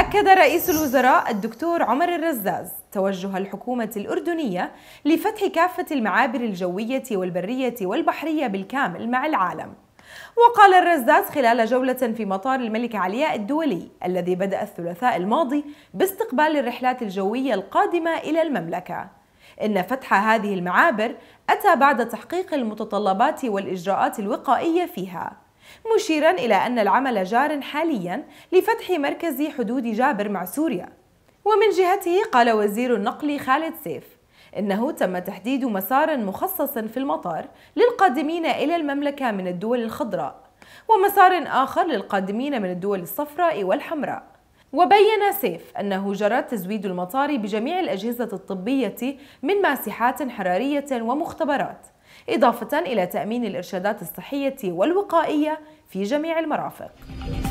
أكد رئيس الوزراء الدكتور عمر الرزاز توجه الحكومة الأردنية لفتح كافة المعابر الجوية والبرية والبحرية بالكامل مع العالم وقال الرزاز خلال جولة في مطار الملك علياء الدولي الذي بدأ الثلاثاء الماضي باستقبال الرحلات الجوية القادمة إلى المملكة إن فتح هذه المعابر أتى بعد تحقيق المتطلبات والإجراءات الوقائية فيها مشيرا إلى أن العمل جار حاليا لفتح مركز حدود جابر مع سوريا ومن جهته قال وزير النقل خالد سيف إنه تم تحديد مسار مخصص في المطار للقادمين إلى المملكة من الدول الخضراء ومسار آخر للقادمين من الدول الصفراء والحمراء وبين سيف أنه جرى تزويد المطار بجميع الأجهزة الطبية من ماسحات حرارية ومختبرات إضافة إلى تأمين الإرشادات الصحية والوقائية في جميع المرافق